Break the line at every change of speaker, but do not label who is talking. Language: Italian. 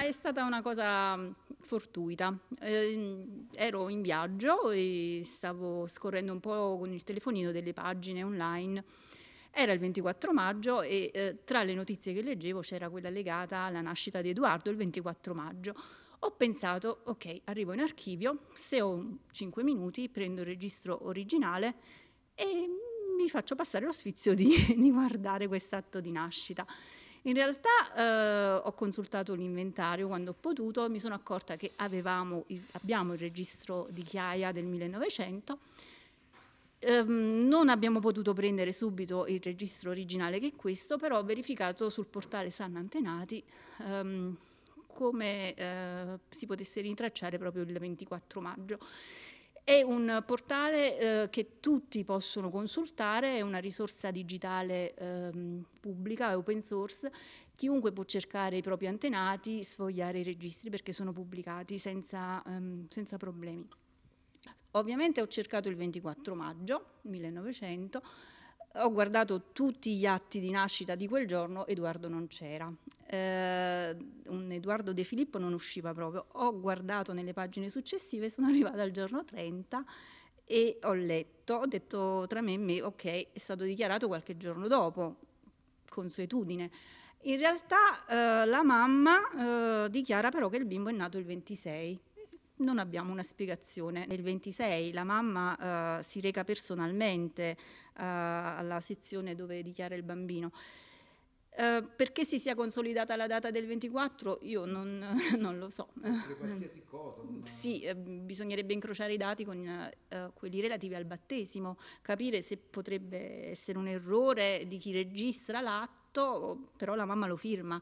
Ah, è stata una cosa mm, fortuita. Eh, ero in viaggio e stavo scorrendo un po' con il telefonino delle pagine online. Era il 24 maggio e eh, tra le notizie che leggevo c'era quella legata alla nascita di Edoardo il 24 maggio. Ho pensato, ok, arrivo in archivio, se ho 5 minuti prendo il registro originale e mi faccio passare lo sfizio di, di guardare quest'atto di nascita. In realtà eh, ho consultato l'inventario quando ho potuto, mi sono accorta che avevamo, abbiamo il registro di Chiaia del 1900, ehm, non abbiamo potuto prendere subito il registro originale che è questo, però ho verificato sul portale San Antenati ehm, come eh, si potesse rintracciare proprio il 24 maggio è un portale eh, che tutti possono consultare, è una risorsa digitale ehm, pubblica, open source, chiunque può cercare i propri antenati, sfogliare i registri perché sono pubblicati senza, ehm, senza problemi. Ovviamente ho cercato il 24 maggio 1900, ho guardato tutti gli atti di nascita di quel giorno, Edoardo non c'era. Eh, Edoardo De Filippo non usciva proprio. Ho guardato nelle pagine successive, sono arrivata al giorno 30 e ho letto, ho detto tra me e me, ok, è stato dichiarato qualche giorno dopo, consuetudine. In realtà eh, la mamma eh, dichiara però che il bimbo è nato il 26. Non abbiamo una spiegazione. Nel 26 la mamma eh, si reca personalmente eh, alla sezione dove dichiara il bambino eh, perché si sia consolidata la data del 24 io non, non lo so. Qualsiasi cosa. Una... Sì, eh, bisognerebbe incrociare i dati con eh, quelli relativi al battesimo, capire se potrebbe essere un errore di chi registra l'atto, però la mamma lo firma.